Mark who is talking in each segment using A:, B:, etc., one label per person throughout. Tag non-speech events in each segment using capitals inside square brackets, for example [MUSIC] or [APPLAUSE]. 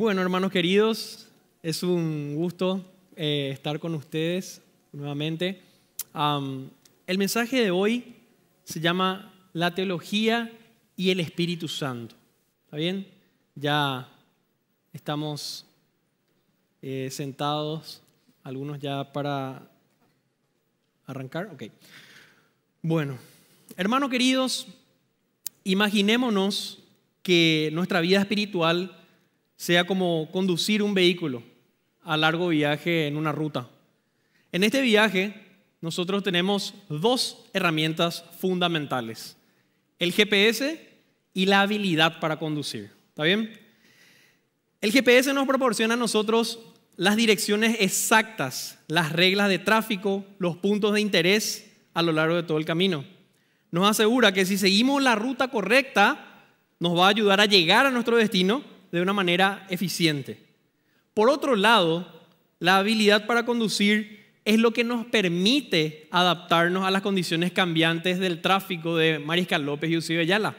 A: Bueno, hermanos queridos, es un gusto eh, estar con ustedes nuevamente. el mensaje de hoy se llama La teología y el Espíritu Santo. ¿Está bien? Ya estamos eh, sentados, algunos ya para arrancar. Ok. Bueno, hermanos queridos, imaginémonos que nuestra vida espiritual sea como conducir un vehículo a largo viaje en una ruta. En este viaje nosotros tenemos dos herramientas fundamentales, el GPS y la habilidad para conducir. ¿Está bien? El GPS nos proporciona a nosotros las direcciones exactas, las reglas de tráfico, los puntos de interés a lo largo de todo el camino. Nos asegura que si seguimos la ruta correcta, nos va a ayudar a llegar a nuestro destino de una manera eficiente. Por otro lado, la habilidad para conducir es lo que nos permite adaptarnos a las condiciones cambiantes del tráfico de Mariscal López y Ucibe Ayala.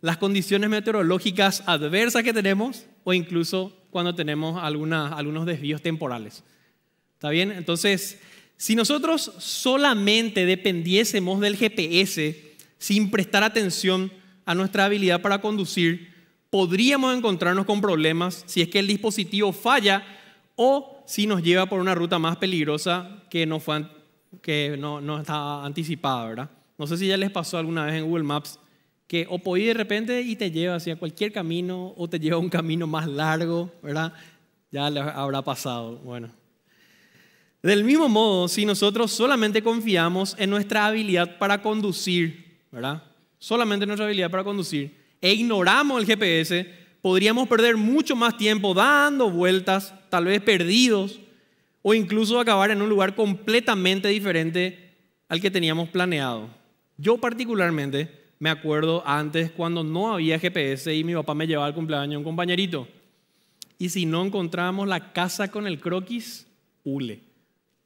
A: Las condiciones meteorológicas adversas que tenemos o incluso cuando tenemos algunos desvíos temporales. ¿Está bien? Entonces, si nosotros solamente dependiésemos del GPS sin prestar atención a nuestra habilidad para conducir, podríamos encontrarnos con problemas si es que el dispositivo falla o si nos lleva por una ruta más peligrosa que no, que no, no estaba anticipada, ¿verdad? No sé si ya les pasó alguna vez en Google Maps que o podía de repente y te lleva hacia cualquier camino o te lleva a un camino más largo, ¿verdad? Ya les habrá pasado, bueno. Del mismo modo, si nosotros solamente confiamos en nuestra habilidad para conducir, ¿verdad? Solamente nuestra habilidad para conducir, e ignoramos el GPS, podríamos perder mucho más tiempo dando vueltas, tal vez perdidos, o incluso acabar en un lugar completamente diferente al que teníamos planeado. Yo particularmente me acuerdo antes cuando no había GPS y mi papá me llevaba al cumpleaños a un compañerito. Y si no encontrábamos la casa con el croquis, hule.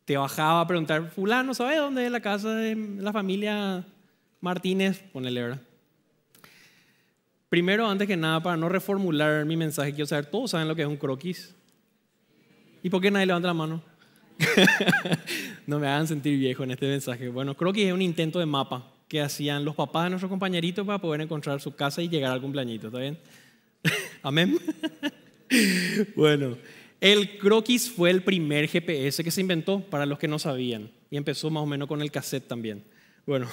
A: Te bajaba a preguntar, fulano, ¿sabes dónde es la casa de la familia Martínez? Ponele, ¿verdad? Primero, antes que nada, para no reformular mi mensaje, quiero saber, ¿todos saben lo que es un croquis? ¿Y por qué nadie levanta la mano? [LAUGHS] no me hagan sentir viejo en este mensaje. Bueno, croquis es un intento de mapa que hacían los papás de nuestros compañeritos para poder encontrar su casa y llegar al cumpleañito, ¿está bien? [LAUGHS] Amén. [LAUGHS] bueno, el croquis fue el primer GPS que se inventó para los que no sabían y empezó más o menos con el cassette también. Bueno,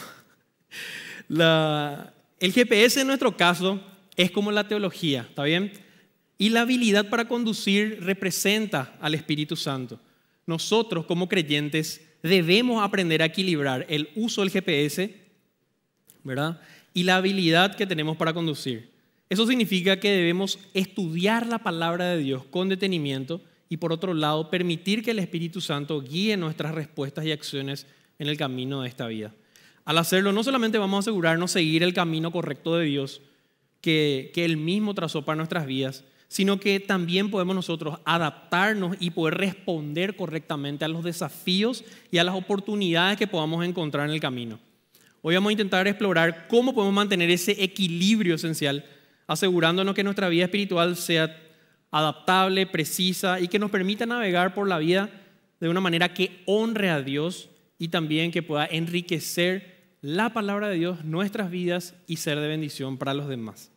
A: la, el GPS en nuestro caso es como la teología, ¿está bien? Y la habilidad para conducir representa al Espíritu Santo. Nosotros como creyentes debemos aprender a equilibrar el uso del GPS, ¿verdad? Y la habilidad que tenemos para conducir. Eso significa que debemos estudiar la palabra de Dios con detenimiento y por otro lado permitir que el Espíritu Santo guíe nuestras respuestas y acciones en el camino de esta vida. Al hacerlo, no solamente vamos a asegurarnos seguir el camino correcto de Dios que, Él mismo trazó para nuestras vidas, sino que también podemos nosotros adaptarnos y poder responder correctamente a los desafíos y a las oportunidades que podamos encontrar en el camino. Hoy vamos a intentar explorar cómo podemos mantener ese equilibrio esencial, asegurándonos que nuestra vida espiritual sea adaptable, precisa y que nos permita navegar por la vida de una manera que honre a Dios y también que pueda enriquecer la palabra de Dios, nuestras vidas y ser de bendición para los demás.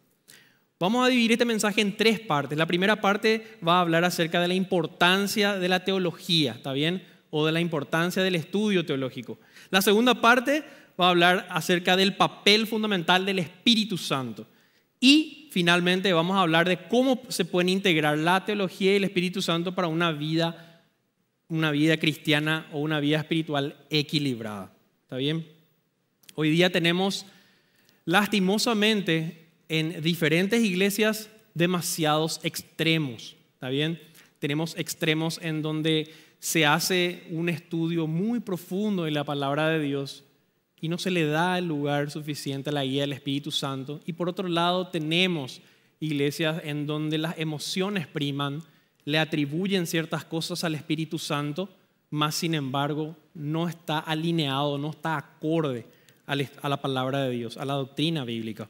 A: Vamos a dividir este mensaje en tres partes. La primera parte va a hablar acerca de la importancia de la teología, ¿está bien? O de la importancia del estudio teológico. La segunda parte va a hablar acerca del papel fundamental del Espíritu Santo. Y finalmente vamos a hablar de cómo se pueden integrar la teología y el Espíritu Santo para una vida, una vida cristiana o una vida espiritual equilibrada. ¿Está bien? Hoy día tenemos, lastimosamente, en diferentes iglesias demasiados extremos, ¿está bien? Tenemos extremos en donde se hace un estudio muy profundo de la palabra de Dios y no se le da el lugar suficiente a la guía del Espíritu Santo. Y por otro lado, tenemos iglesias en donde las emociones priman, le atribuyen ciertas cosas al Espíritu Santo, más sin embargo no está alineado, no está acorde a la palabra de Dios, a la doctrina bíblica.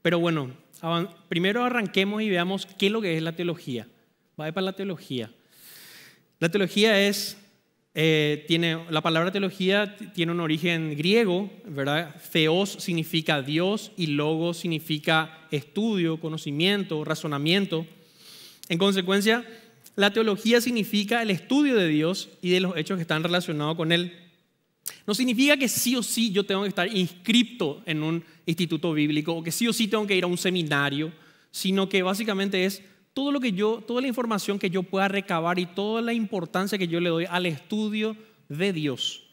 A: Pero bueno, primero arranquemos y veamos qué es lo que es la teología. Vaya para la teología. La teología es, eh, tiene, la palabra teología tiene un origen griego, ¿verdad? Theos significa Dios y logos significa estudio, conocimiento, razonamiento. En consecuencia, la teología significa el estudio de Dios y de los hechos que están relacionados con él. No significa que sí o sí yo tengo que estar inscrito en un instituto bíblico o que sí o sí tengo que ir a un seminario, sino que básicamente es todo lo que yo, toda la información que yo pueda recabar y toda la importancia que yo le doy al estudio de Dios.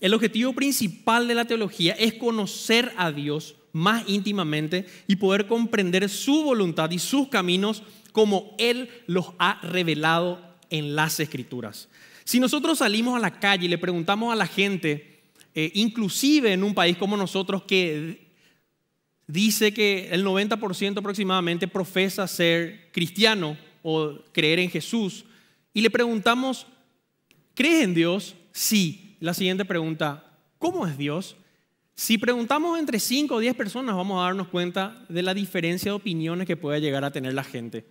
A: El objetivo principal de la teología es conocer a Dios más íntimamente y poder comprender su voluntad y sus caminos como Él los ha revelado en las escrituras. Si nosotros salimos a la calle y le preguntamos a la gente, eh, inclusive en un país como nosotros que dice que el 90% aproximadamente profesa ser cristiano o creer en Jesús, y le preguntamos, ¿crees en Dios? Sí. La siguiente pregunta, ¿cómo es Dios? Si preguntamos entre 5 o 10 personas, vamos a darnos cuenta de la diferencia de opiniones que puede llegar a tener la gente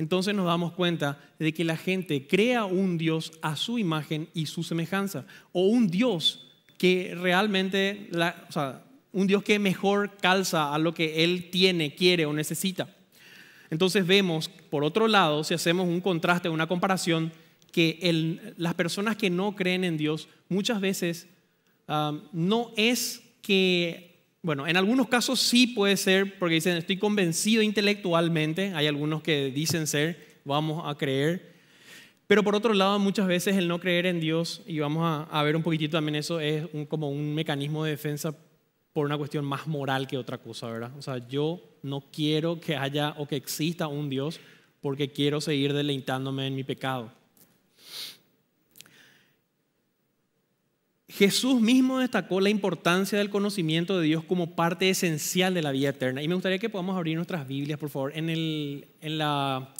A: entonces nos damos cuenta de que la gente crea un Dios a su imagen y su semejanza, o un Dios que realmente, o sea, un Dios que mejor calza a lo que él tiene, quiere o necesita. Entonces vemos, por otro lado, si hacemos un contraste, una comparación, que las personas que no creen en Dios muchas veces ah, no es que bueno, en algunos casos sí puede ser, porque dicen, estoy convencido intelectualmente, hay algunos que dicen ser, vamos a creer, pero por otro lado muchas veces el no creer en Dios, y vamos a, ver un poquitito también eso, es como un mecanismo de defensa por una cuestión más moral que otra cosa, ¿verdad? O sea, yo no quiero que haya o que exista un Dios porque quiero seguir deleitándome en mi pecado. Jesús mismo destacó la importancia del conocimiento de Dios como parte esencial de la vida eterna. Y me gustaría que podamos abrir nuestras Biblias, por favor, en el, la,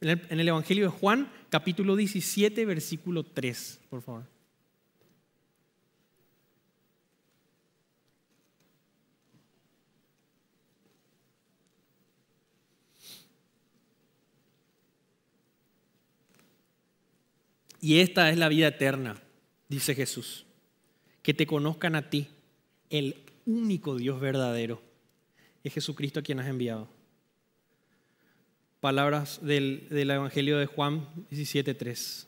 A: en el, Evangelio de Juan, capítulo 17, versículo 3, por favor. Y esta es la vida eterna, dice Jesús que te conozcan a ti, el único Dios verdadero. Es Jesucristo a quien has enviado. Palabras del, Evangelio de Juan 17.3.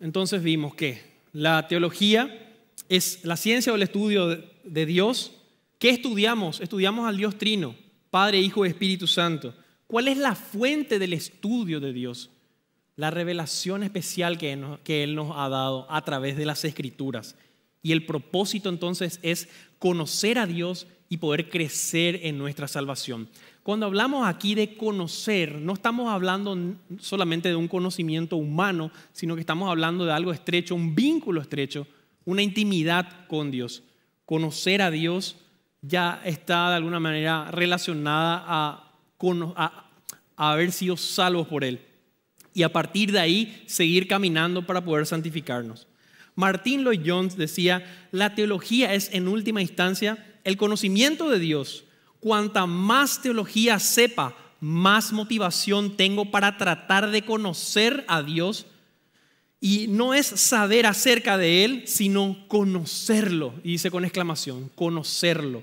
A: Entonces vimos que la teología es la ciencia o el estudio de Dios. ¿Qué estudiamos? Estudiamos al Dios Trino, Padre, Hijo y Espíritu Santo. ¿Cuál es la fuente del estudio de Dios? la revelación especial que, Él nos ha dado a través de las escrituras. Y el propósito entonces es conocer a Dios y poder crecer en nuestra salvación. Cuando hablamos aquí de conocer, no estamos hablando solamente de un conocimiento humano, sino que estamos hablando de algo estrecho, un vínculo estrecho, una intimidad con Dios. Conocer a Dios ya está de alguna manera relacionada a, a haber sido salvos por Él y a partir de ahí seguir caminando para poder santificarnos. Martín Lloyd Jones decía, la teología es en última instancia el conocimiento de Dios. Cuanta más teología sepa, más motivación tengo para tratar de conocer a Dios. Y no es saber acerca de Él, sino conocerlo. Y dice con exclamación, conocerlo.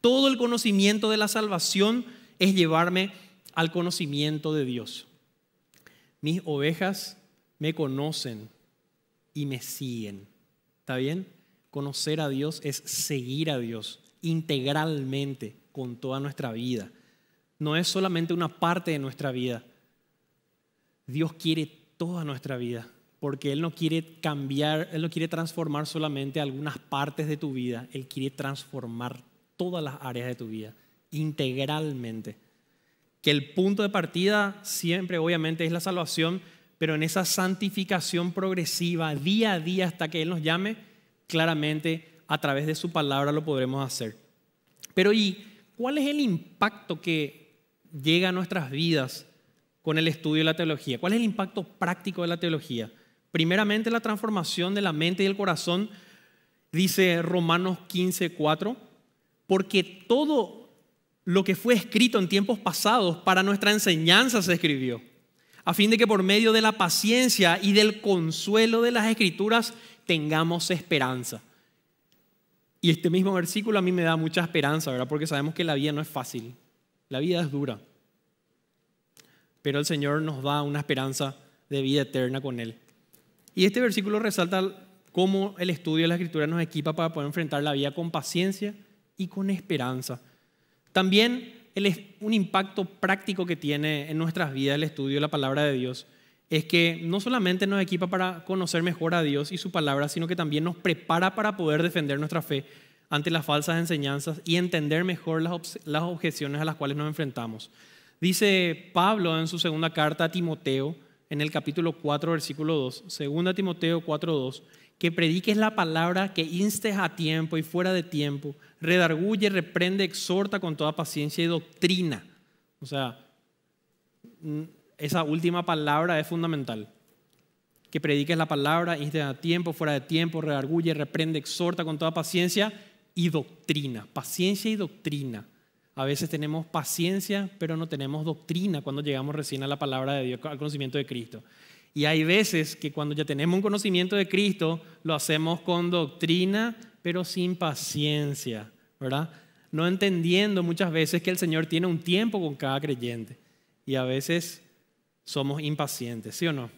A: Todo el conocimiento de la salvación es llevarme al conocimiento de Dios. Mis ovejas me conocen y me siguen. ¿Está bien? Conocer a Dios es seguir a Dios integralmente con toda nuestra vida. No es solamente una parte de nuestra vida. Dios quiere toda nuestra vida, porque Él no quiere cambiar, Él no quiere transformar solamente algunas partes de tu vida, Él quiere transformar todas las áreas de tu vida integralmente que el punto de partida siempre obviamente es la salvación, pero en esa santificación progresiva, día a día hasta que Él nos llame, claramente a través de su palabra lo podremos hacer. Pero ¿y cuál es el impacto que llega a nuestras vidas con el estudio de la teología? ¿Cuál es el impacto práctico de la teología? Primeramente la transformación de la mente y el corazón, dice Romanos 15.4, porque todo lo que fue escrito en tiempos pasados para nuestra enseñanza se escribió, a fin de que por medio de la paciencia y del consuelo de las escrituras tengamos esperanza. Y este mismo versículo a mí me da mucha esperanza, ¿verdad? Porque sabemos que la vida no es fácil, la vida es dura. Pero el Señor nos da una esperanza de vida eterna con Él. Y este versículo resalta cómo el estudio de la Escritura nos equipa para poder enfrentar la vida con paciencia y con esperanza. También el, un impacto práctico que tiene en nuestras vidas el estudio de la palabra de Dios es que no solamente nos equipa para conocer mejor a Dios y su palabra, sino que también nos prepara para poder defender nuestra fe ante las falsas enseñanzas y entender mejor las, las objeciones a las cuales nos enfrentamos. Dice Pablo en su segunda carta a Timoteo, en el capítulo 4, versículo 2, segunda Timoteo 4, 2, que prediques la palabra, que instes a tiempo y fuera de tiempo, redarguye, reprende, exhorta con toda paciencia y doctrina. O sea, esa última palabra es fundamental. Que prediques la palabra, instes a tiempo, fuera de tiempo, redarguye, reprende, exhorta con toda paciencia y doctrina. Paciencia y doctrina. A veces tenemos paciencia, pero no tenemos doctrina cuando llegamos recién a la palabra de Dios, al conocimiento de Cristo. Y hay veces que cuando ya tenemos un conocimiento de Cristo, lo hacemos con doctrina, pero sin paciencia, ¿verdad? No entendiendo muchas veces que el Señor tiene un tiempo con cada creyente. Y a veces somos impacientes, ¿sí o no?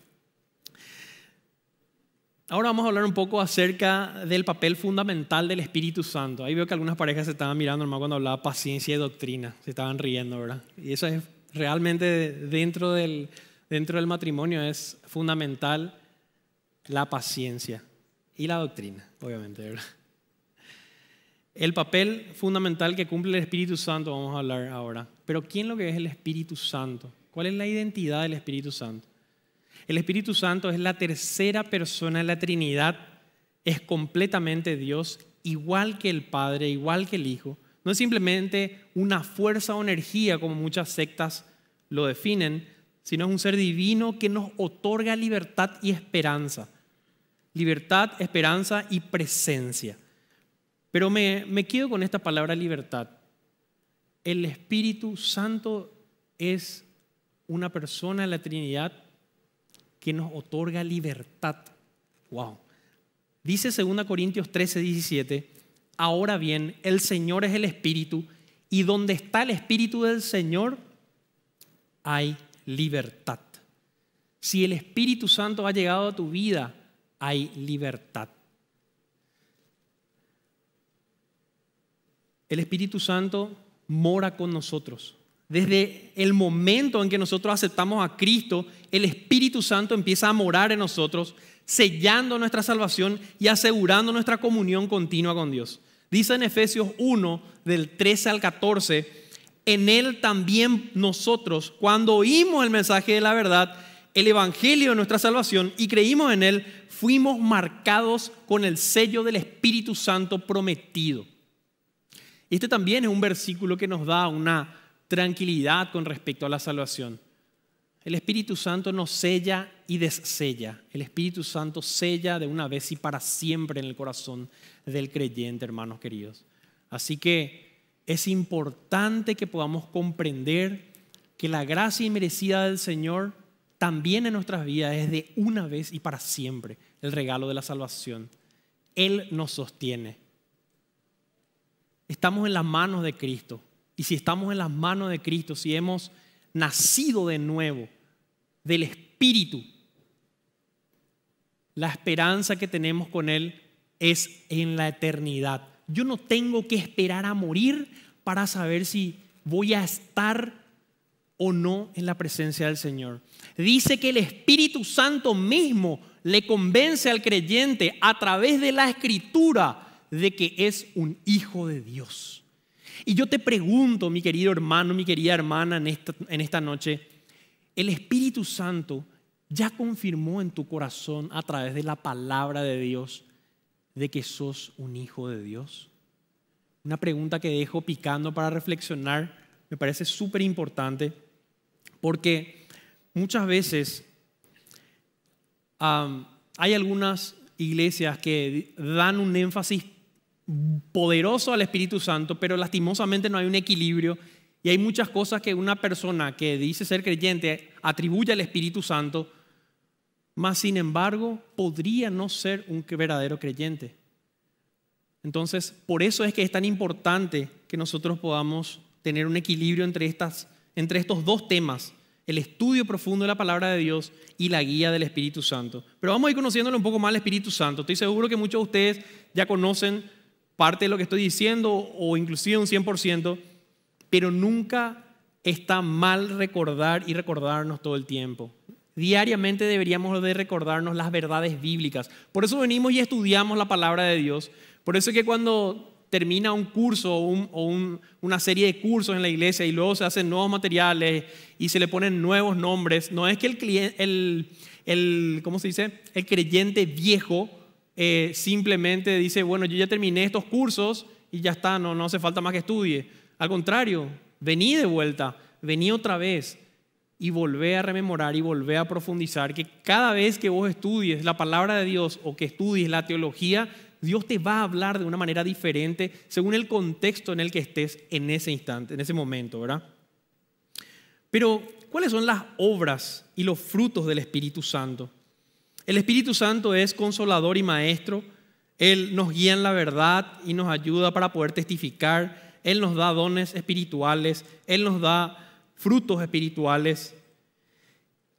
A: Ahora vamos a hablar un poco acerca del papel fundamental del Espíritu Santo. Ahí veo que algunas parejas se estaban mirando nomás cuando hablaba paciencia y doctrina, se estaban riendo, ¿verdad? Y eso es realmente dentro del, dentro del matrimonio es fundamental la paciencia y la doctrina, obviamente, El papel fundamental que cumple el Espíritu Santo, vamos a hablar ahora. Pero ¿quién lo que es el Espíritu Santo? ¿Cuál es la identidad del Espíritu Santo? El Espíritu Santo es la tercera persona de la Trinidad, es completamente Dios, igual que el Padre, igual que el Hijo. No es simplemente una fuerza o energía como muchas sectas lo definen, sino es un ser divino que nos otorga libertad y esperanza. Libertad, esperanza y presencia. Pero me, quedo con esta palabra libertad. El Espíritu Santo es una persona de la Trinidad que nos otorga libertad. Wow. Dice 2 Corintios 13, 17, ahora bien, el Señor es el Espíritu y donde está el Espíritu del Señor hay libertad. Si el Espíritu Santo ha llegado a tu vida, hay libertad. El Espíritu Santo mora con nosotros. Desde el momento en que nosotros aceptamos a Cristo, el Espíritu Santo empieza a morar en nosotros, sellando nuestra salvación y asegurando nuestra comunión continua con Dios. Dice en Efesios 1, del 13 al 14, en Él también nosotros, cuando oímos el mensaje de la verdad, el Evangelio de nuestra salvación y creímos en Él, fuimos marcados con el sello del Espíritu Santo prometido. este también es un versículo que nos da una tranquilidad con respecto a la salvación. El Espíritu Santo nos sella y desella. El Espíritu Santo sella de una vez y para siempre en el corazón del creyente, hermanos queridos. Así que es importante que podamos comprender que la gracia inmerecida del Señor también en nuestras vidas es de una vez y para siempre el regalo de la salvación. Él nos sostiene. Estamos en las manos de Cristo. Y si estamos en las manos de Cristo, si hemos nacido de nuevo del Espíritu, la esperanza que tenemos con Él es en la eternidad. Yo no tengo que esperar a morir para saber si voy a estar o no en la presencia del Señor. Dice que el Espíritu Santo mismo le convence al creyente a través de la escritura de que es un hijo de Dios. Y yo te pregunto, mi querido hermano, mi querida hermana, en esta, en esta noche, el Espíritu Santo ya confirmó en tu corazón a través de la palabra de Dios de que sos un hijo de Dios? Una pregunta que dejo picando para reflexionar, me parece súper importante, porque muchas veces hay algunas iglesias que dan un énfasis poderoso al Espíritu Santo, pero lastimosamente no hay un equilibrio y hay muchas cosas que una persona que dice ser creyente atribuye al Espíritu Santo, más sin embargo podría no ser un verdadero creyente. Entonces, por eso es que es tan importante que nosotros podamos tener un equilibrio entre, estas, entre estos dos temas, el estudio profundo de la palabra de Dios y la guía del Espíritu Santo. Pero vamos a ir conociéndolo un poco más al Espíritu Santo. Estoy seguro que muchos de ustedes ya conocen parte de lo que estoy diciendo o inclusive un 100%, pero nunca está mal recordar y recordarnos todo el tiempo. Diariamente deberíamos de recordarnos las verdades bíblicas. Por eso venimos y estudiamos la palabra de Dios. Por eso es que cuando termina un curso o, una serie de cursos en la iglesia y luego se hacen nuevos materiales y se le ponen nuevos nombres, no es que el, el, ¿cómo se dice? el creyente viejo eh, simplemente dice, bueno, yo ya terminé estos cursos y ya está, no, no hace falta más que estudie. Al contrario, vení de vuelta, vení otra vez y volver a rememorar y volver a profundizar que cada vez que vos estudies la palabra de Dios o que estudies la teología, Dios te va a hablar de una manera diferente según el contexto en el que estés en ese instante, en ese momento, ¿verdad? Pero, ¿cuáles son las obras y los frutos del Espíritu Santo? El Espíritu Santo es consolador y maestro. Él nos guía en la verdad y nos ayuda para poder testificar. Él nos da dones espirituales. Él nos da frutos espirituales.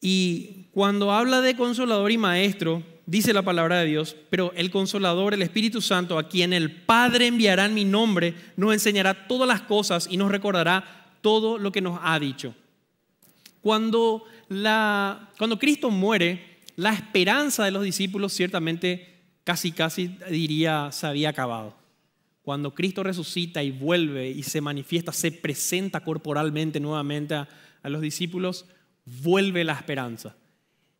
A: Y cuando habla de consolador y maestro, dice la palabra de Dios, pero el consolador, el Espíritu Santo, a quien el Padre enviará en mi nombre, nos enseñará todas las cosas y nos recordará todo lo que nos ha dicho. Cuando, la, cuando Cristo muere, la esperanza de los discípulos ciertamente casi, casi diría, se había acabado. Cuando Cristo resucita y vuelve y se manifiesta, se presenta corporalmente nuevamente a, los discípulos, vuelve la esperanza.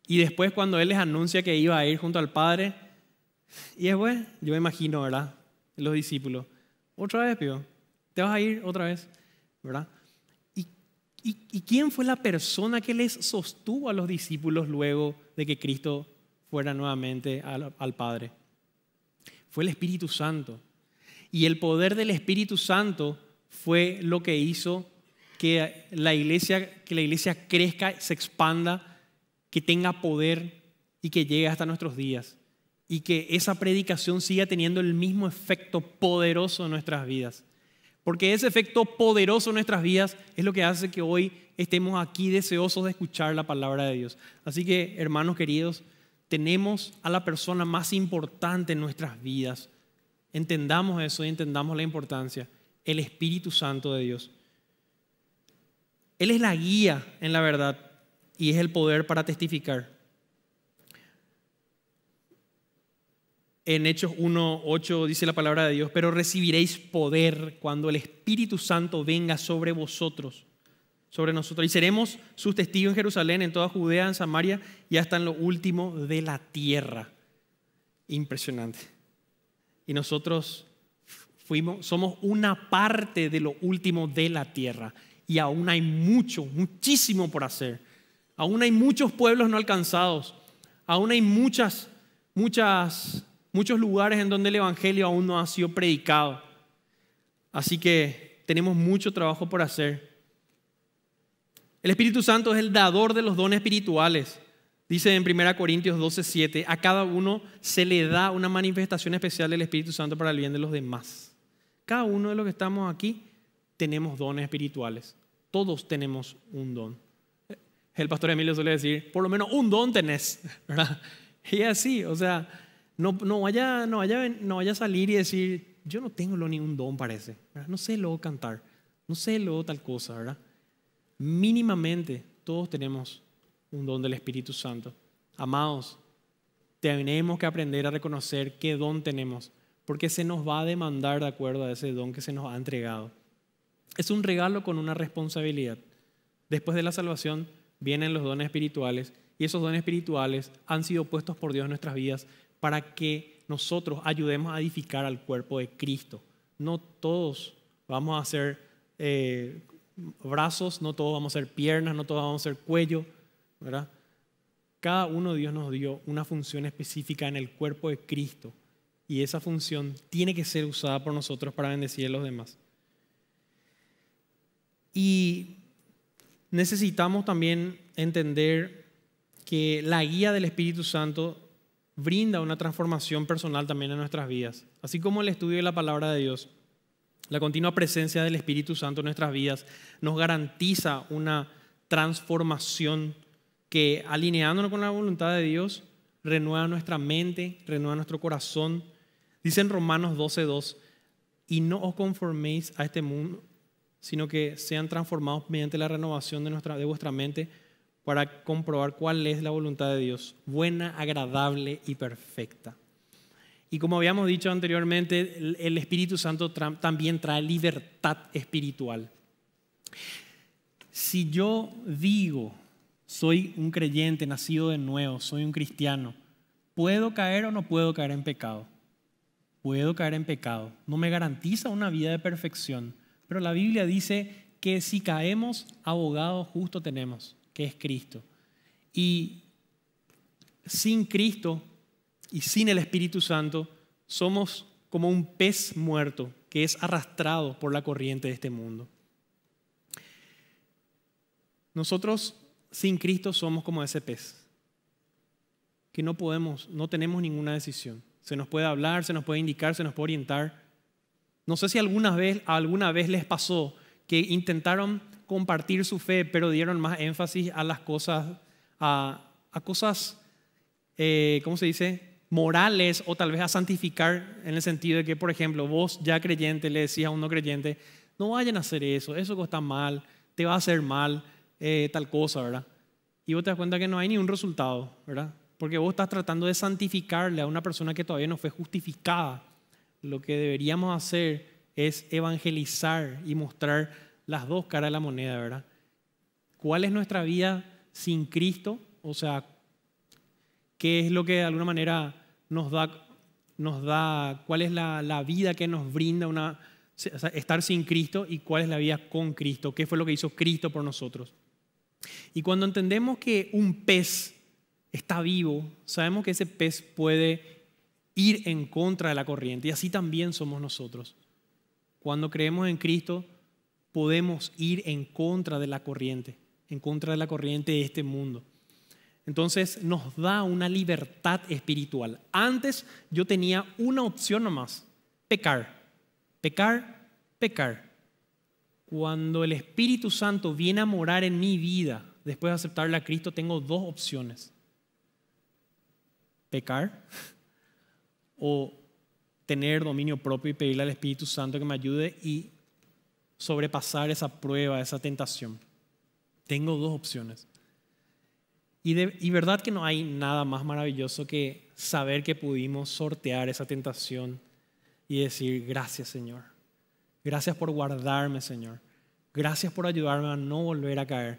A: Y después cuando Él les anuncia que iba a ir junto al Padre, y es bueno, yo me imagino, ¿verdad? Los discípulos, otra vez, pío, te vas a ir otra vez, ¿verdad? ¿Y, quién fue la persona que les sostuvo a los discípulos luego de que Cristo fuera nuevamente al Padre? Fue el Espíritu Santo. Y el poder del Espíritu Santo fue lo que hizo que la iglesia, que la iglesia crezca, se expanda, que tenga poder y que llegue hasta nuestros días. Y que esa predicación siga teniendo el mismo efecto poderoso en nuestras vidas. Porque ese efecto poderoso en nuestras vidas es lo que hace que hoy estemos aquí deseosos de escuchar la palabra de Dios. Así que, hermanos queridos, tenemos a la persona más importante en nuestras vidas Entendamos eso y entendamos la importancia. El Espíritu Santo de Dios. Él es la guía en la verdad y es el poder para testificar. En Hechos 1.8 dice la palabra de Dios, pero recibiréis poder cuando el Espíritu Santo venga sobre vosotros, sobre nosotros. Y seremos sus testigos en Jerusalén, en toda Judea, en Samaria y hasta en lo último de la tierra. Impresionante y nosotros fuimos, somos una parte de lo último de la tierra y aún hay mucho, muchísimo por hacer. Aún hay muchos pueblos no alcanzados, aún hay muchas, muchas, muchos lugares en donde el Evangelio aún no ha sido predicado. Así que tenemos mucho trabajo por hacer. El Espíritu Santo es el dador de los dones espirituales. Dice en 1 Corintios 12, 7, a cada uno se le da una manifestación especial del Espíritu Santo para el bien de los demás. Cada uno de los que estamos aquí tenemos dones espirituales. Todos tenemos un don. El pastor Emilio suele decir, por lo menos un don tenés, [LAUGHS] ¿verdad? Y así, o sea, no, no, vaya, no, vaya, no vaya a salir y decir, yo no tengo lo, ni un don, parece. ¿verdad? No sé luego cantar, no sé luego tal cosa, ¿verdad? Mínimamente todos tenemos un don del Espíritu Santo. Amados, tenemos que aprender a reconocer qué don tenemos, porque se nos va a demandar de acuerdo a ese don que se nos ha entregado. Es un regalo con una responsabilidad. Después de la salvación vienen los dones espirituales y esos dones espirituales han sido puestos por Dios en nuestras vidas para que nosotros ayudemos a edificar al cuerpo de Cristo. No todos vamos a ser eh, brazos, no todos vamos a ser piernas, no todos vamos a ser cuello, cada uno de Dios nos dio una función específica en el cuerpo de Cristo y esa función tiene que ser usada por nosotros para bendecir a los demás. Y necesitamos también entender que la guía del Espíritu Santo brinda una transformación personal también en nuestras vidas, así como el estudio de la palabra de Dios. La continua presencia del Espíritu Santo en nuestras vidas nos garantiza una transformación que alineándonos con la voluntad de Dios, renueva nuestra mente, renueva nuestro corazón. Dicen en Romanos 12:2, y no os conforméis a este mundo, sino que sean transformados mediante la renovación de, nuestra, de vuestra mente para comprobar cuál es la voluntad de Dios, buena, agradable y perfecta. Y como habíamos dicho anteriormente, el Espíritu Santo también trae libertad espiritual. Si yo digo soy un creyente nacido de nuevo, soy un cristiano. ¿Puedo caer o no puedo caer en pecado? Puedo caer en pecado. No me garantiza una vida de perfección, pero la Biblia dice que si caemos, abogado justo tenemos, que es Cristo. Y sin Cristo y sin el Espíritu Santo, somos como un pez muerto que es arrastrado por la corriente de este mundo. Nosotros sin Cristo somos como ese pez, que no podemos, no tenemos ninguna decisión. Se nos puede hablar, se nos puede indicar, se nos puede orientar. No sé si alguna vez, alguna vez les pasó que intentaron compartir su fe, pero dieron más énfasis a las cosas, a, cosas, eh, ¿cómo se dice? morales o tal vez a santificar en el sentido de que, por ejemplo, vos ya creyente le decías a un no creyente, no vayan a hacer eso, eso está mal, te va a hacer mal, eh, tal cosa, ¿verdad? Y vos te das cuenta que no hay ni un resultado, ¿verdad? Porque vos estás tratando de santificarle a una persona que todavía no fue justificada. Lo que deberíamos hacer es evangelizar y mostrar las dos caras de la moneda, ¿verdad? ¿Cuál es nuestra vida sin Cristo? O sea, ¿qué es lo que de alguna manera nos da nos da, cuál es la, la, vida que nos brinda una, estar sin Cristo y cuál es la vida con Cristo, qué fue lo que hizo Cristo por nosotros. Y cuando entendemos que un pez está vivo, sabemos que ese pez puede ir en contra de la corriente. Y así también somos nosotros. Cuando creemos en Cristo, podemos ir en contra de la corriente, en contra de la corriente de este mundo. Entonces nos da una libertad espiritual. Antes yo tenía una opción nomás, pecar, pecar, pecar. Cuando el Espíritu Santo viene a morar en mi vida, después de aceptarle a Cristo, tengo dos opciones. Pecar [LAUGHS] o tener dominio propio y pedirle al Espíritu Santo que me ayude y sobrepasar esa prueba, esa tentación. Tengo dos opciones. Y, y, verdad que no hay nada más maravilloso que saber que pudimos sortear esa tentación y decir, gracias Señor. Gracias por guardarme, Señor. Gracias por ayudarme a no volver a caer.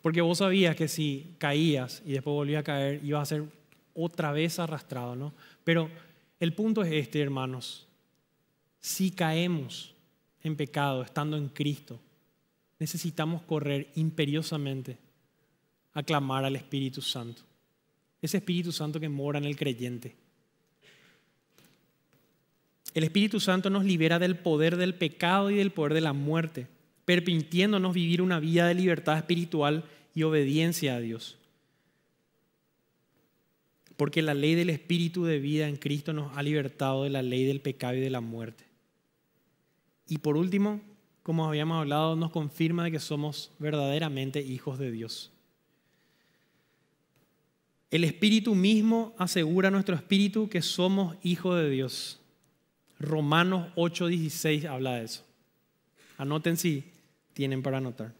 A: Porque vos sabías que si caías y después volvías a caer, ibas a ser otra vez arrastrado, ¿no? Pero el punto es este, hermanos. Si caemos en pecado, estando en Cristo, necesitamos correr imperiosamente a clamar al Espíritu Santo. Ese Espíritu Santo que mora en el creyente el Espíritu Santo nos libera del poder del pecado y del poder de la muerte, permitiéndonos vivir una vida de libertad espiritual y obediencia a Dios. Porque la ley del Espíritu de vida en Cristo nos ha libertado de la ley del pecado y de la muerte. Y por último, como habíamos hablado, nos confirma de que somos verdaderamente hijos de Dios. El Espíritu mismo asegura a nuestro espíritu que somos hijos de Dios. Romanos 8:16 habla de eso. Anoten si tienen para anotar.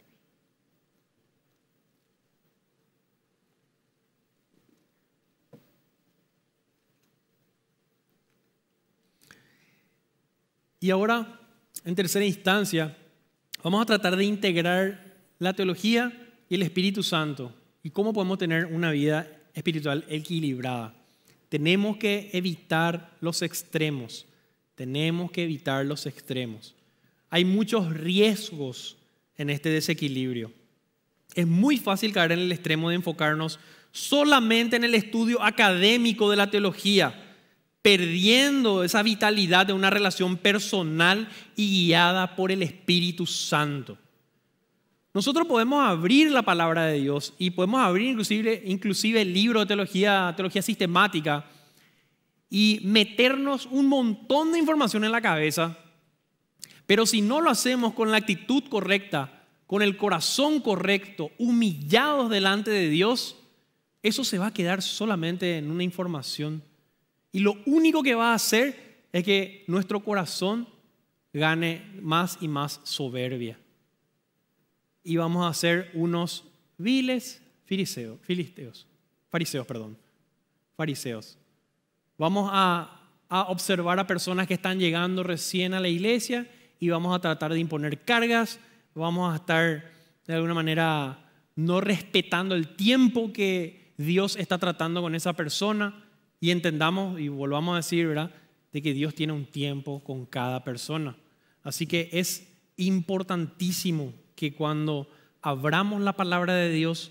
A: Y ahora, en tercera instancia, vamos a tratar de integrar la teología y el Espíritu Santo y cómo podemos tener una vida espiritual equilibrada. Tenemos que evitar los extremos. Tenemos que evitar los extremos. Hay muchos riesgos en este desequilibrio. Es muy fácil caer en el extremo de enfocarnos solamente en el estudio académico de la teología, perdiendo esa vitalidad de una relación personal y guiada por el Espíritu Santo. Nosotros podemos abrir la palabra de Dios y podemos abrir inclusive, inclusive el libro de teología, teología sistemática y meternos un montón de información en la cabeza, pero si no lo hacemos con la actitud correcta, con el corazón correcto, humillados delante de Dios, eso se va a quedar solamente en una información. Y lo único que va a hacer es que nuestro corazón gane más y más soberbia. Y vamos a ser unos viles filisteos, fariseos, perdón, fariseos. Vamos a, observar a personas que están llegando recién a la iglesia y vamos a tratar de imponer cargas, vamos a estar de alguna manera no respetando el tiempo que Dios está tratando con esa persona y entendamos y volvamos a decir, ¿verdad?, de que Dios tiene un tiempo con cada persona. Así que es importantísimo que cuando abramos la palabra de Dios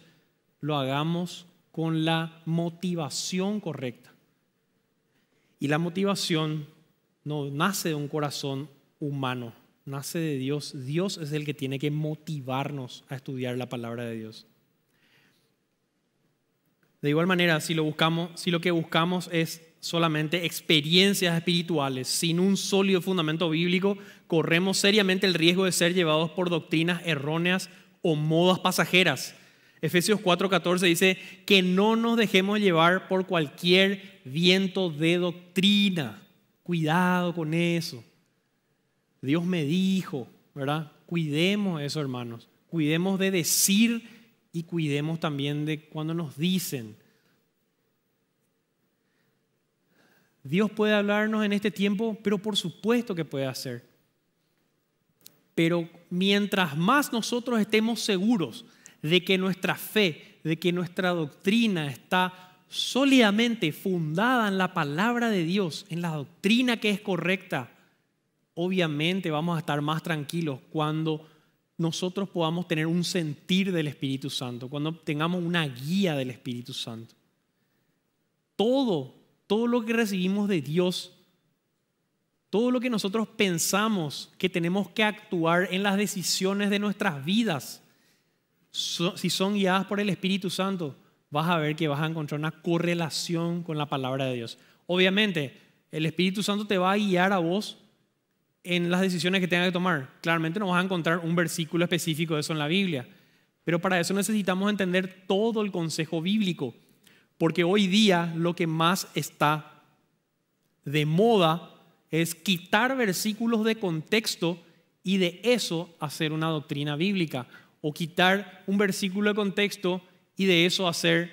A: lo hagamos con la motivación correcta. Y la motivación no nace de un corazón humano, nace de Dios. Dios es el que tiene que motivarnos a estudiar la palabra de Dios. De igual manera, si lo, buscamos, si lo que buscamos es solamente experiencias espirituales sin un sólido fundamento bíblico, corremos seriamente el riesgo de ser llevados por doctrinas erróneas o modas pasajeras Efesios 4:14 dice que no nos dejemos llevar por cualquier viento de doctrina. Cuidado con eso. Dios me dijo, ¿verdad? Cuidemos eso, hermanos. Cuidemos de decir y cuidemos también de cuando nos dicen. Dios puede hablarnos en este tiempo, pero por supuesto que puede hacer. Pero mientras más nosotros estemos seguros de que nuestra fe, de que nuestra doctrina está sólidamente fundada en la palabra de Dios, en la doctrina que es correcta, obviamente vamos a estar más tranquilos cuando nosotros podamos tener un sentir del Espíritu Santo, cuando tengamos una guía del Espíritu Santo. Todo, todo lo que recibimos de Dios, todo lo que nosotros pensamos que tenemos que actuar en las decisiones de nuestras vidas, si son guiadas por el Espíritu Santo, vas a ver que vas a encontrar una correlación con la palabra de Dios. Obviamente, el Espíritu Santo te va a guiar a vos en las decisiones que tengas que tomar. Claramente no vas a encontrar un versículo específico de eso en la Biblia, pero para eso necesitamos entender todo el consejo bíblico, porque hoy día lo que más está de moda es quitar versículos de contexto y de eso hacer una doctrina bíblica o quitar un versículo de contexto y de eso hacer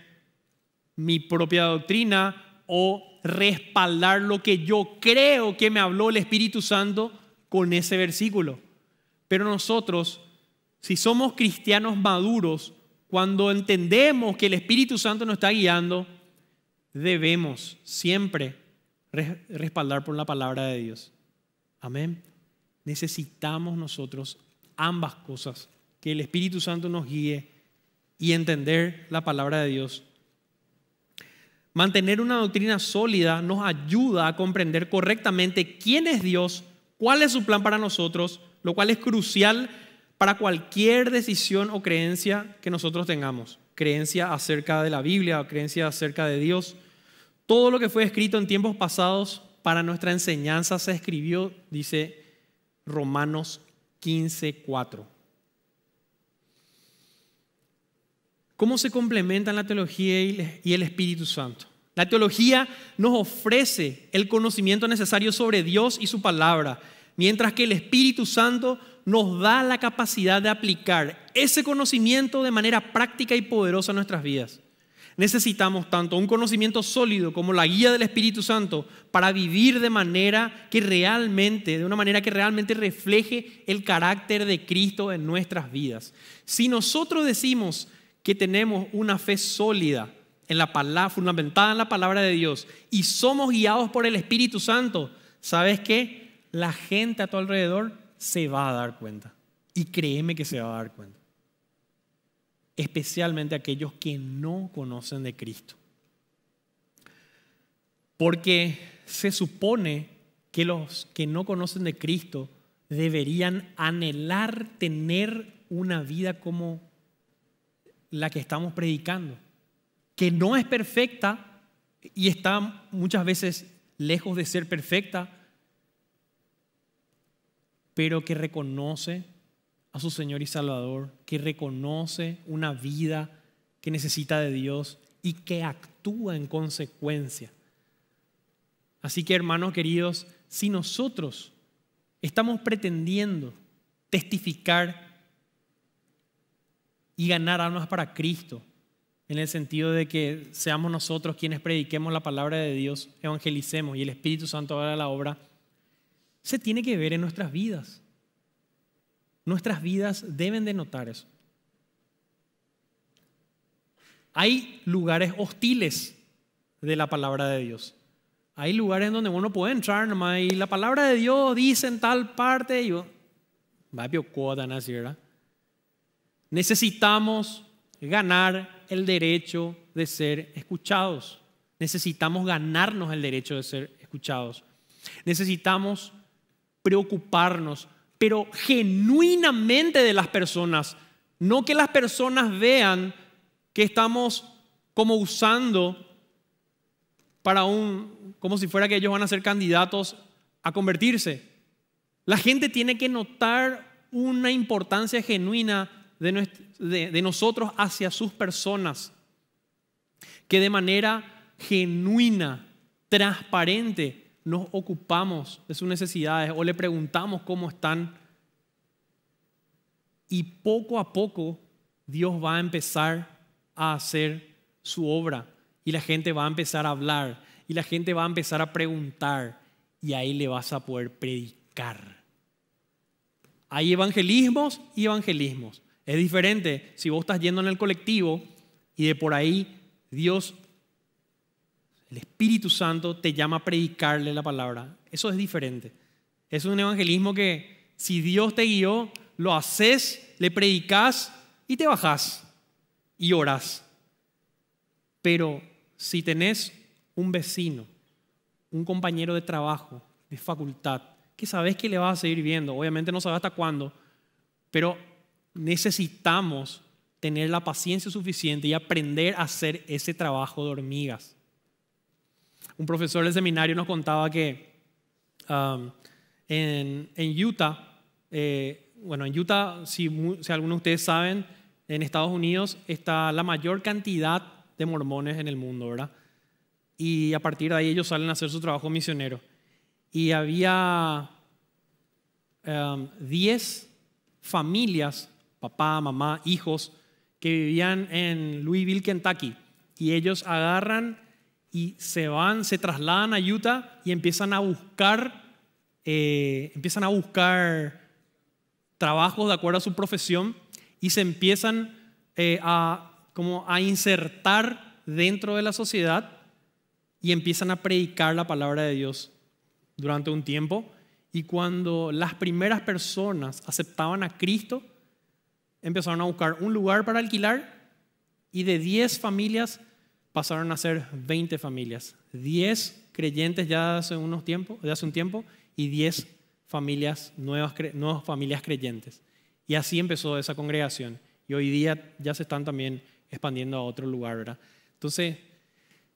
A: mi propia doctrina o respaldar lo que yo creo que me habló el Espíritu Santo con ese versículo. Pero nosotros, si somos cristianos maduros, cuando entendemos que el Espíritu Santo nos está guiando, debemos siempre respaldar por la palabra de Dios. Amén. Necesitamos nosotros ambas cosas que el Espíritu Santo nos guíe y entender la palabra de Dios. Mantener una doctrina sólida nos ayuda a comprender correctamente quién es Dios, cuál es su plan para nosotros, lo cual es crucial para cualquier decisión o creencia que nosotros tengamos, creencia acerca de la Biblia creencia acerca de Dios. Todo lo que fue escrito en tiempos pasados para nuestra enseñanza se escribió, dice Romanos 15.4. ¿Cómo se complementan la teología y el Espíritu Santo? La teología nos ofrece el conocimiento necesario sobre Dios y su palabra, mientras que el Espíritu Santo nos da la capacidad de aplicar ese conocimiento de manera práctica y poderosa en nuestras vidas. Necesitamos tanto un conocimiento sólido como la guía del Espíritu Santo para vivir de manera que realmente, de una manera que realmente refleje el carácter de Cristo en nuestras vidas. Si nosotros decimos que tenemos una fe sólida en la palabra, fundamentada en la palabra de Dios y somos guiados por el Espíritu Santo, ¿sabes qué? La gente a tu alrededor se va a dar cuenta. Y créeme que se va a dar cuenta. Especialmente aquellos que no conocen de Cristo. Porque se supone que los que no conocen de Cristo deberían anhelar tener una vida como la que estamos predicando, que no es perfecta y está muchas veces lejos de ser perfecta, pero que reconoce a su Señor y Salvador, que reconoce una vida que necesita de Dios y que actúa en consecuencia. Así que hermanos queridos, si nosotros estamos pretendiendo testificar y ganar almas para Cristo, en el sentido de que seamos nosotros quienes prediquemos la palabra de Dios, evangelicemos y el Espíritu Santo haga la obra, se tiene que ver en nuestras vidas. Nuestras vidas deben de notar eso. Hay lugares hostiles de la palabra de Dios. Hay lugares donde uno puede entrar nomás y la palabra de Dios dice en tal parte y yo, va a cuota, ¿verdad? Necesitamos ganar el derecho de ser escuchados. Necesitamos ganarnos el derecho de ser escuchados. Necesitamos preocuparnos, pero genuinamente de las personas. No que las personas vean que estamos como usando para un, como si fuera que ellos van a ser candidatos a convertirse. La gente tiene que notar una importancia genuina de, nosotros hacia sus personas, que de manera genuina, transparente, nos ocupamos de sus necesidades o le preguntamos cómo están. Y poco a poco Dios va a empezar a hacer su obra y la gente va a empezar a hablar y la gente va a empezar a preguntar y ahí le vas a poder predicar. Hay evangelismos y evangelismos. Es diferente si vos estás yendo en el colectivo y de por ahí Dios, el Espíritu Santo, te llama a predicarle la palabra. Eso es diferente. Es un evangelismo que si Dios te guió, lo haces, le predicas y te bajás y orás. Pero si tenés un vecino, un compañero de trabajo, de facultad, que sabes que le vas a seguir viendo, obviamente no sabes hasta cuándo, pero necesitamos tener la paciencia suficiente y aprender a hacer ese trabajo de hormigas. Un profesor del seminario nos contaba que um, en, Utah, eh, bueno, en Utah, si, si algunos de ustedes saben, en Estados Unidos está la mayor cantidad de mormones en el mundo, ¿verdad? Y a partir de ahí ellos salen a hacer su trabajo misionero. Y había 10 um, familias papá, mamá, hijos, que vivían en Louisville, Kentucky. Y ellos agarran y se van, se trasladan a Utah y empiezan a buscar, eh, empiezan a buscar trabajos de acuerdo a su profesión y se empiezan eh, a, como a insertar dentro de la sociedad y empiezan a predicar la palabra de Dios durante un tiempo. Y cuando las primeras personas aceptaban a Cristo, empezaron a buscar un lugar para alquilar y de 10 familias pasaron a ser 20 familias. 10 creyentes ya hace, unos tiempos, de hace un tiempo y 10 familias, nuevas, nuevas familias creyentes. Y así empezó esa congregación. Y hoy día ya se están también expandiendo a otro lugar, ¿verdad? Entonces,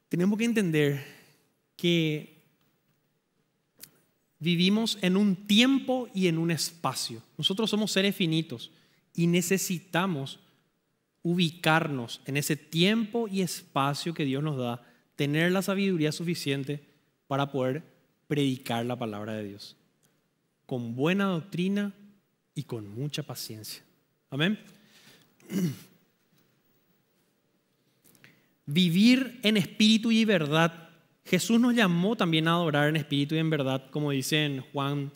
A: tenemos que entender que vivimos en un tiempo y en un espacio. Nosotros somos seres finitos. Y necesitamos ubicarnos en ese tiempo y espacio que Dios nos da, tener la sabiduría suficiente para poder predicar la palabra de Dios, con buena doctrina y con mucha paciencia. Amén. [CLEARS THROAT] Vivir en espíritu y verdad. Jesús nos llamó también a adorar en espíritu y en verdad, como dice en Juan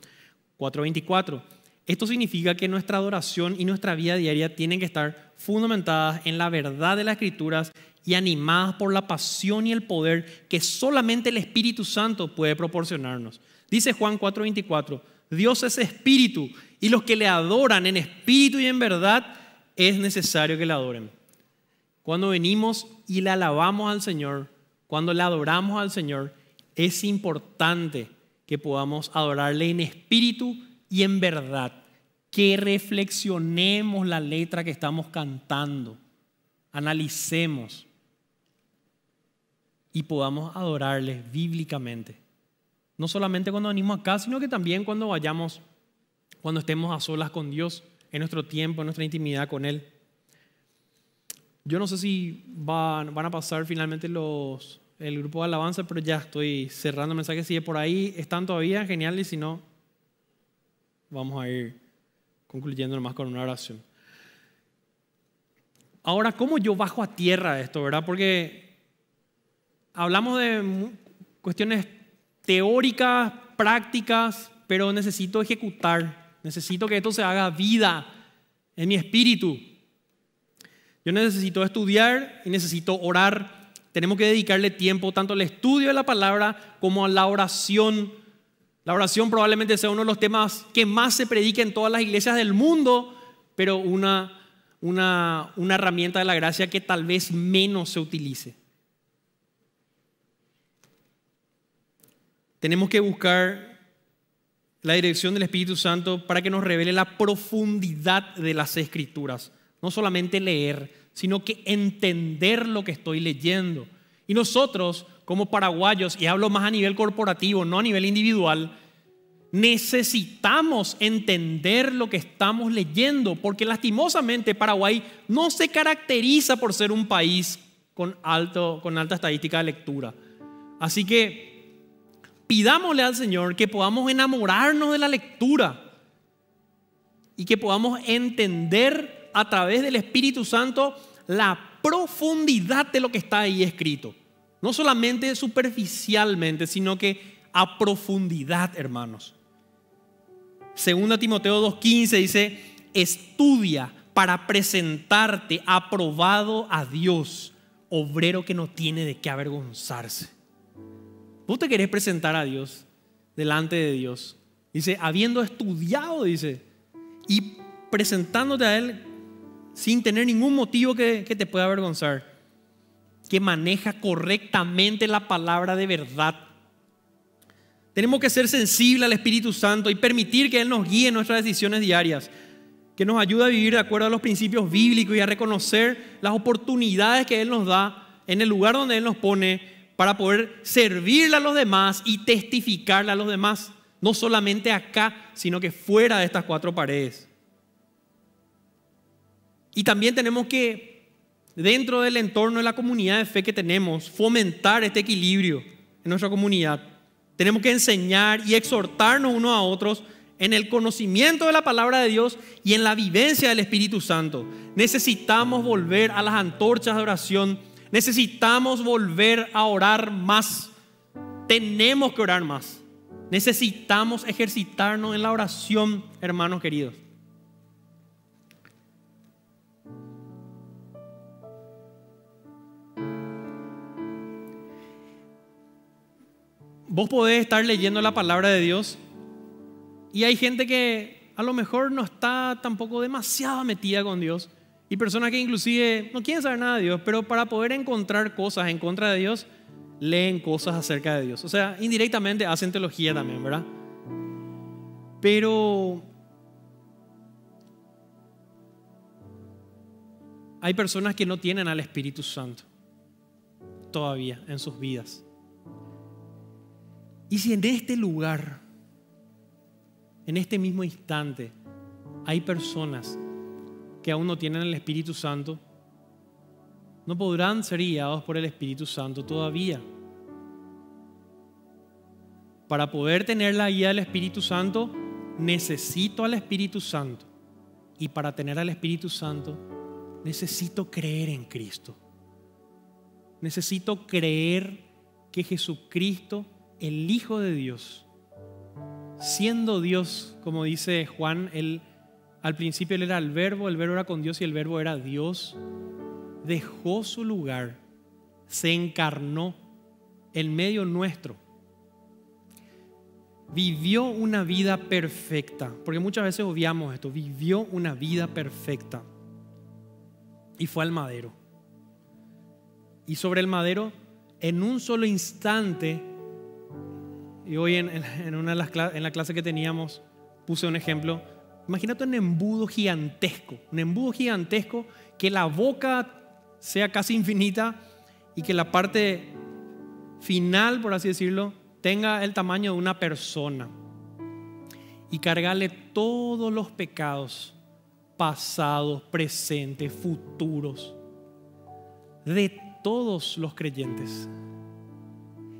A: 4:24. Esto significa que nuestra adoración y nuestra vida diaria tienen que estar fundamentadas en la verdad de las escrituras y animadas por la pasión y el poder que solamente el Espíritu Santo puede proporcionarnos. Dice Juan 4:24, Dios es espíritu y los que le adoran en espíritu y en verdad es necesario que le adoren. Cuando venimos y le alabamos al Señor, cuando le adoramos al Señor, es importante que podamos adorarle en espíritu y en verdad que reflexionemos la letra que estamos cantando, analicemos y podamos adorarles bíblicamente. No solamente cuando venimos acá, sino que también cuando vayamos, cuando estemos a solas con Dios, en nuestro tiempo, en nuestra intimidad con Él. Yo no sé si van, a pasar finalmente los, el grupo de alabanza, pero ya estoy cerrando el mensaje. Si por ahí están todavía, genial, y si no, Vamos a ir concluyendo nomás con una oración. Ahora, ¿cómo yo bajo a tierra esto, verdad? Porque hablamos de cuestiones teóricas, prácticas, pero necesito ejecutar, necesito que esto se haga vida en mi espíritu. Yo necesito estudiar y necesito orar. Tenemos que dedicarle tiempo tanto al estudio de la palabra como a la oración la oración probablemente sea uno de los temas que más se predica en todas las iglesias del mundo, pero una, una, una herramienta de la gracia que tal vez menos se utilice. Tenemos que buscar la dirección del Espíritu Santo para que nos revele la profundidad de las escrituras. No solamente leer, sino que entender lo que estoy leyendo. Y nosotros como paraguayos, y hablo más a nivel corporativo, no a nivel individual, necesitamos entender lo que estamos leyendo, porque lastimosamente Paraguay no se caracteriza por ser un país con, alto, con alta estadística de lectura. Así que pidámosle al Señor que podamos enamorarnos de la lectura y que podamos entender a través del Espíritu Santo la profundidad de lo que está ahí escrito. No solamente superficialmente, sino que a profundidad, hermanos. Segunda Timoteo 2.15 dice, estudia para presentarte aprobado a Dios, obrero que no tiene de qué avergonzarse. Vos te querés presentar a Dios, delante de Dios. Dice, habiendo estudiado, dice, y presentándote a Él sin tener ningún motivo que te pueda avergonzar que maneja correctamente la palabra de verdad. Tenemos que ser sensibles al Espíritu Santo y permitir que Él nos guíe en nuestras decisiones diarias, que nos ayude a vivir de acuerdo a los principios bíblicos y a reconocer las oportunidades que Él nos da en el lugar donde Él nos pone para poder servirle a los demás y testificarle a los demás, no solamente acá, sino que fuera de estas cuatro paredes. Y también tenemos que dentro del entorno de la comunidad de fe que tenemos, fomentar este equilibrio en nuestra comunidad. Tenemos que enseñar y exhortarnos unos a otros en el conocimiento de la palabra de Dios y en la vivencia del Espíritu Santo. Necesitamos volver a las antorchas de oración. Necesitamos volver a orar más. Tenemos que orar más. Necesitamos ejercitarnos en la oración, hermanos queridos. Vos podés estar leyendo la palabra de Dios y hay gente que a lo mejor no está tampoco demasiado metida con Dios y personas que inclusive no quieren saber nada de Dios, pero para poder encontrar cosas en contra de Dios, leen cosas acerca de Dios. O sea, indirectamente hacen teología también, ¿verdad? Pero hay personas que no tienen al Espíritu Santo todavía en sus vidas. Y si en este lugar, en este mismo instante, hay personas que aún no tienen el Espíritu Santo, no podrán ser guiados por el Espíritu Santo todavía. Para poder tener la guía del Espíritu Santo, necesito al Espíritu Santo. Y para tener al Espíritu Santo, necesito creer en Cristo. Necesito creer que Jesucristo el Hijo de Dios, siendo Dios, como dice Juan, él, al principio él era el verbo, el verbo era con Dios y el verbo era Dios, dejó su lugar, se encarnó en medio nuestro. Vivió una vida perfecta, porque muchas veces obviamos esto, vivió una vida perfecta y fue al madero. Y sobre el madero, en un solo instante, y hoy en, una de las en la clase que teníamos puse un ejemplo. Imagínate un embudo gigantesco, un embudo gigantesco que la boca sea casi infinita y que la parte final, por así decirlo, tenga el tamaño de una persona. Y cargarle todos los pecados pasados, presentes, futuros, de todos los creyentes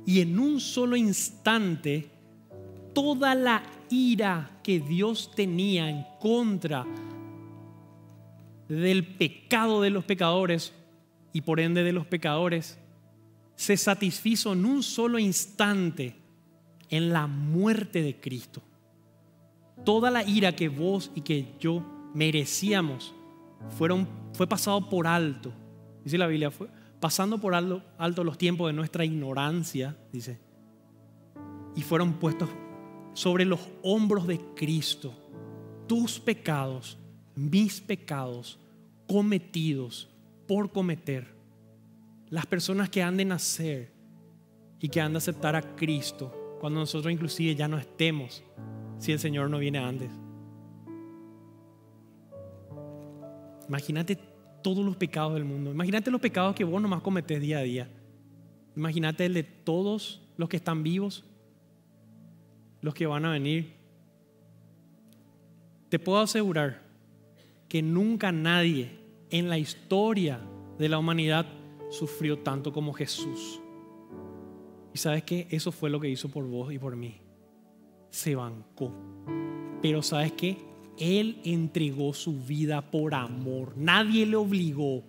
A: y en un solo instante toda la ira que Dios tenía en contra del pecado de los pecadores y por ende de los pecadores se satisfizo en un solo instante en la muerte de Cristo. Toda la ira que vos y que yo merecíamos fueron, fue pasado por alto. Dice la Biblia, fue, pasando por alto, los tiempos de nuestra ignorancia, dice, y fueron puestos sobre los hombros de Cristo tus pecados, mis pecados, cometidos por cometer. Las personas que han de nacer y que han de aceptar a Cristo, cuando nosotros inclusive ya no estemos, si el Señor no viene antes. Imagínate todos los pecados del mundo. Imagínate los pecados que vos nomás cometés día a día. Imagínate el de todos los que están vivos, los que van a venir. Te puedo asegurar que nunca nadie en la historia de la humanidad sufrió tanto como Jesús. Y sabes que eso fue lo que hizo por vos y por mí. Se bancó. Pero sabes que él entregó su vida por amor. Nadie le obligó.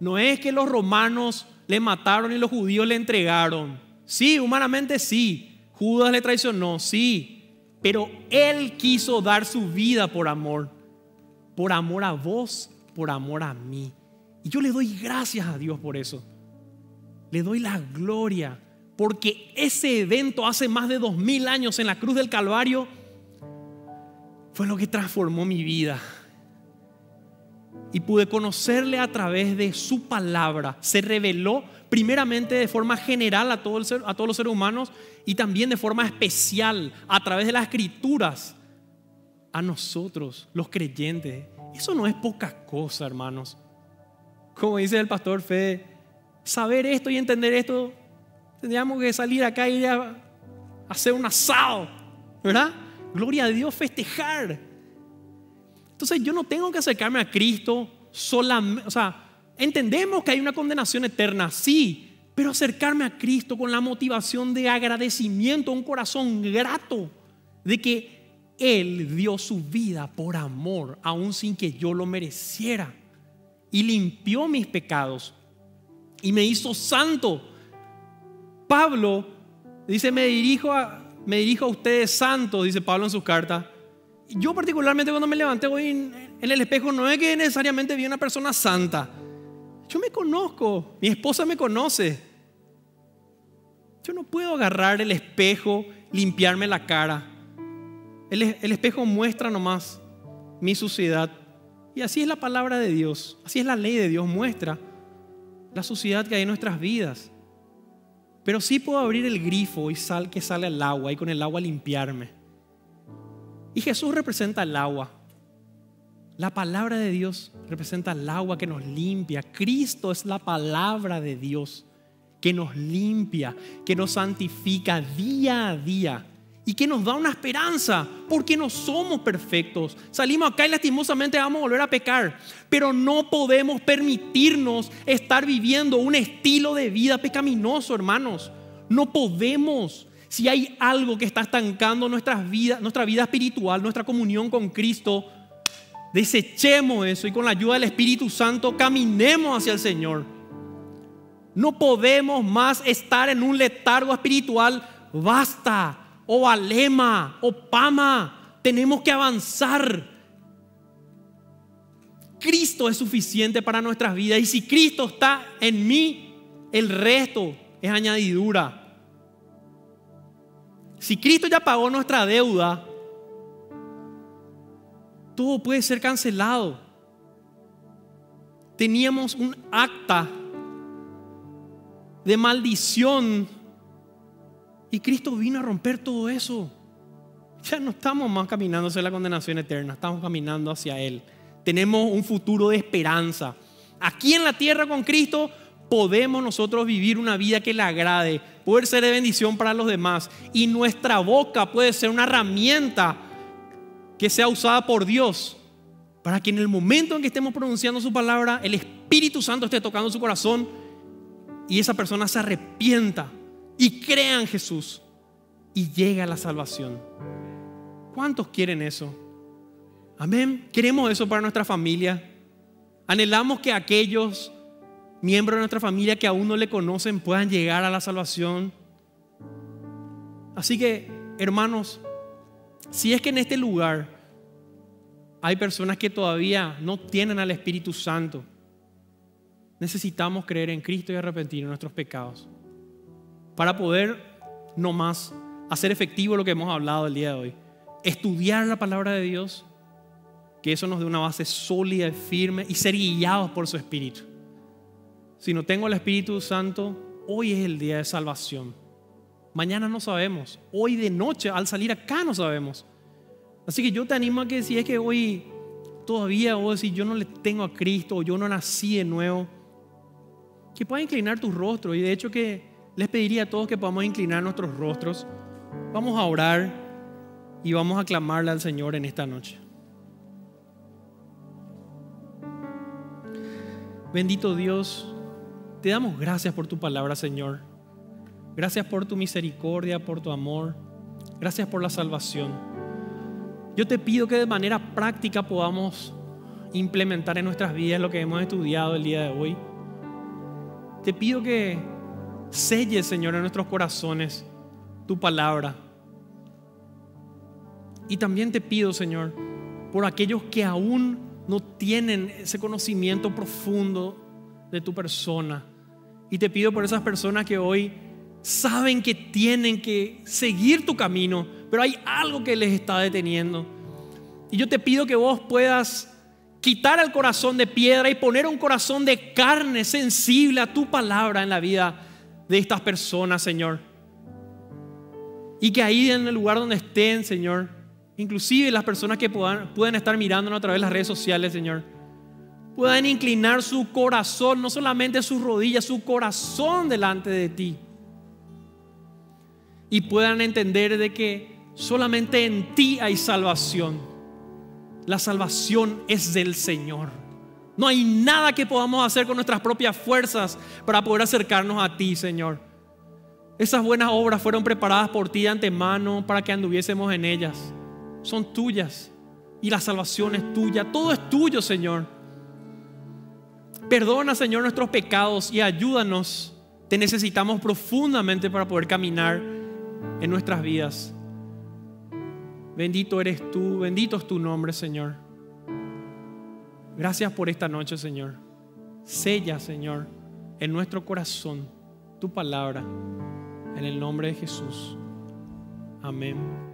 A: No es que los romanos le mataron y los judíos le entregaron. Sí, humanamente sí. Judas le traicionó, sí. Pero Él quiso dar su vida por amor. Por amor a vos, por amor a mí. Y yo le doy gracias a Dios por eso. Le doy la gloria. Porque ese evento hace más de dos mil años en la cruz del Calvario fue lo que transformó mi vida. Y pude conocerle a través de su palabra. Se reveló primeramente de forma general a, todos los seres humanos y también de forma especial a través de las escrituras a nosotros, los creyentes. Eso no es poca cosa, hermanos. Como dice el pastor Fede, saber esto y entender esto, tendríamos que salir acá y hacer un asado, ¿verdad? Gloria a Dios, festejar. Entonces yo no tengo que acercarme a Cristo solamente, o sea, entendemos que hay una condenación eterna, sí, pero acercarme a Cristo con la motivación de agradecimiento, un corazón grato de que Él dio su vida por amor, aún sin que yo lo mereciera, y limpió mis pecados y me hizo santo. Pablo dice, me dirijo a, me dirijo a ustedes santos, dice Pablo en sus cartas. Yo particularmente cuando me levanté hoy en el espejo no es que necesariamente vi una persona santa. Yo me conozco, mi esposa me conoce. Yo no puedo agarrar el espejo, limpiarme la cara. El, el espejo muestra nomás mi suciedad. Y así es la palabra de Dios, así es la ley de Dios, muestra la suciedad que hay en nuestras vidas. Pero sí puedo abrir el grifo y sal que sale el agua y con el agua limpiarme. Y Jesús representa el agua. La palabra de Dios representa el agua que nos limpia. Cristo es la palabra de Dios que nos limpia, que nos santifica día a día y que nos da una esperanza, porque no somos perfectos. Salimos acá y lastimosamente vamos a volver a pecar, pero no podemos permitirnos estar viviendo un estilo de vida pecaminoso, hermanos. No podemos. Si hay algo que está estancando nuestras vidas, nuestra vida espiritual, nuestra comunión con Cristo, desechemos eso y con la ayuda del Espíritu Santo caminemos hacia el Señor. No podemos más estar en un letargo espiritual. Basta o Alema, o Pama. Tenemos que avanzar. Cristo es suficiente para nuestras vidas. Y si Cristo está en mí, el resto es añadidura. Si Cristo ya pagó nuestra deuda, todo puede ser cancelado. Teníamos un acta de maldición y Cristo vino a romper todo eso. Ya no estamos más caminando hacia la condenación eterna, estamos caminando hacia Él. Tenemos un futuro de esperanza. Aquí en la tierra con Cristo podemos nosotros vivir una vida que le agrade, poder ser de bendición para los demás. Y nuestra boca puede ser una herramienta que sea usada por Dios para que en el momento en que estemos pronunciando su palabra, el Espíritu Santo esté tocando su corazón y esa persona se arrepienta y crean Jesús y llega la salvación. ¿Cuántos quieren eso? Amén. Queremos eso para nuestra familia. Anhelamos que aquellos miembros de nuestra familia que aún no le conocen puedan llegar a la salvación. Así que, hermanos, si es que en este lugar hay personas que todavía no tienen al Espíritu Santo, necesitamos creer en Cristo y arrepentir de nuestros pecados para poder no más hacer efectivo lo que hemos hablado el día de hoy. Estudiar la palabra de Dios, que eso nos dé una base sólida y firme y ser guiados por su Espíritu. Si no tengo el Espíritu Santo, hoy es el día de salvación. Mañana no sabemos. Hoy de noche, al salir acá, no sabemos. Así que yo te animo a que si es que hoy todavía vos si yo no le tengo a Cristo, o yo no nací de nuevo, que puedas inclinar tu rostro y de hecho que les pediría a todos que podamos inclinar nuestros rostros. Vamos a orar y vamos a clamarle al Señor en esta noche. Bendito Dios, te damos gracias por tu palabra, Señor. Gracias por tu misericordia, por tu amor. Gracias por la salvación. Yo te pido que de manera práctica podamos implementar en nuestras vidas lo que hemos estudiado el día de hoy. Te pido que Selle, Señor, en nuestros corazones tu palabra. Y también te pido, Señor, por aquellos que aún no tienen ese conocimiento profundo de tu persona. Y te pido por esas personas que hoy saben que tienen que seguir tu camino, pero hay algo que les está deteniendo. Y yo te pido que vos puedas quitar el corazón de piedra y poner un corazón de carne sensible a tu palabra en la vida de estas personas, Señor. Y que ahí en el lugar donde estén, Señor, inclusive las personas que puedan, pueden estar mirándonos a través de las redes sociales, Señor, puedan inclinar su corazón, no solamente sus rodillas, su corazón delante de ti. Y puedan entender de que solamente en ti hay salvación. La salvación es del Señor. No hay nada que podamos hacer con nuestras propias fuerzas para poder acercarnos a ti, Señor. Esas buenas obras fueron preparadas por ti de antemano para que anduviésemos en ellas. Son tuyas y la salvación es tuya. Todo es tuyo, Señor. Perdona, Señor, nuestros pecados y ayúdanos. Te necesitamos profundamente para poder caminar en nuestras vidas. Bendito eres tú, bendito es tu nombre, Señor. Gracias por esta noche, Señor. Sella, Señor, en nuestro corazón tu palabra. En el nombre de Jesús. Amén.